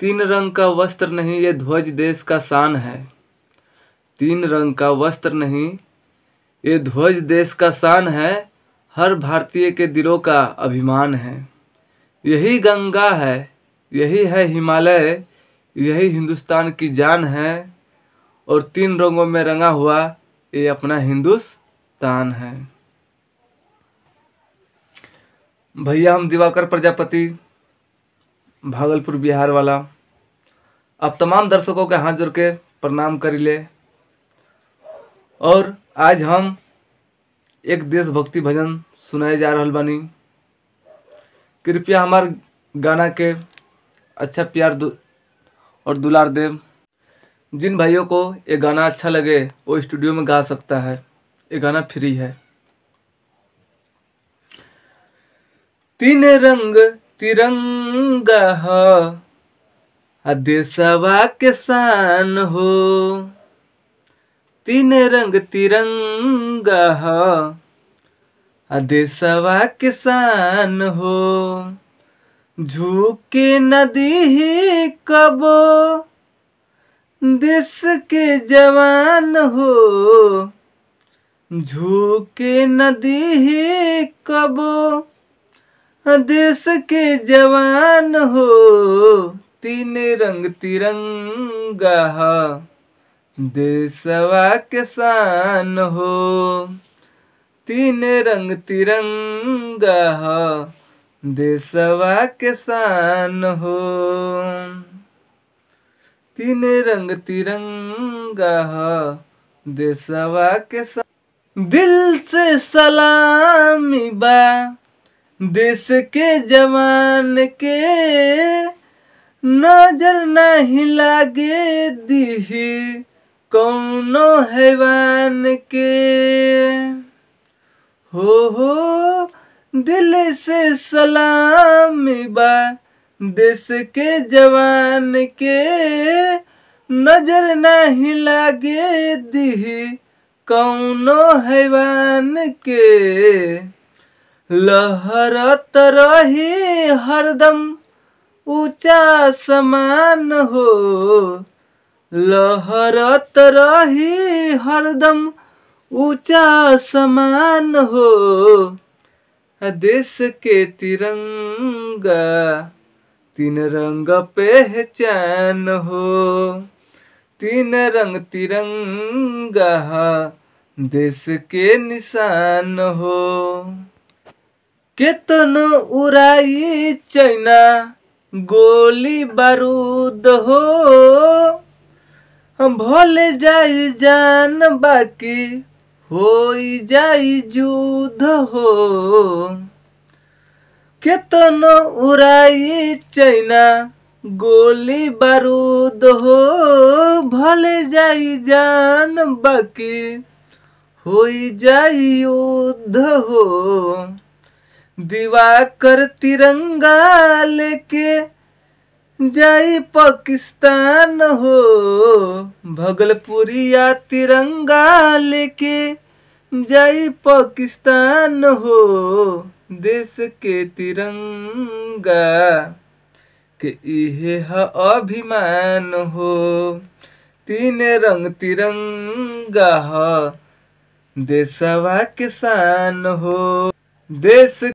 तीन रंग का वस्त्र नहीं ये ध्वज देश का शान है तीन रंग का वस्त्र नहीं ये ध्वज देश का शान है हर भारतीय के दिलों का अभिमान है यही गंगा है यही है हिमालय यही हिंदुस्तान की जान है और तीन रंगों में रंगा हुआ ये अपना हिंदुस्तान है भैया हम दिवाकर प्रजापति भागलपुर बिहार वाला आप तमाम दर्शकों के हाथ जोड़ के प्रणाम कर ले और आज हम एक देशभक्ति भजन सुनाए जा रहा बनी कृपया हमार गाना के अच्छा प्यार दु, और दुलार देव जिन भाइयों को ये गाना अच्छा लगे वो स्टूडियो में गा सकता है ये गाना फ्री है तीन रंग तिरंग ह देशवा के शान हो तीन रंग तिरंग ह देशवा के शान हो झुके नदी ही कबो देश के जवान हो झुके नदी ही कबो देश के जवान हो तीन रंग तिरंगा देशवा के शान हो तीन रंग तिरंगा देशवा के शान हो तीन रंग तिरंगा देशवा के शान दिल से सलामी बा देश के जवान के नजर नहीं लागे दी कौनो हैवान के हो हो दिल से सलाम बा देश के जवान के नजर नहीं लागे दी कौनो हैवान के लहरत रही हरदम ऊंचा समान हो लहरत रही हरदम ऊंचा समान हो देश के तिरंगा तीन रंग पहचान हो तीन रंग तिरंगा देश के निशान हो केतन उड़ाई चैना गोली बारूद हो भले जाई जान बाकी हो जाई युद्ध हो केतन उड़ाई चैना गोली बारूद हो भले जाई जान बाकी हो जाई युद्ध हो दिवाकर तिरंगा लेके जाई पाकिस्तान हो भगलपुरी या तिरंगा लेके जाई पाकिस्तान हो देश के तिरंगा के इहे ह अभिमान हो तीन रंग तिरंगा देशवा किसान हो देश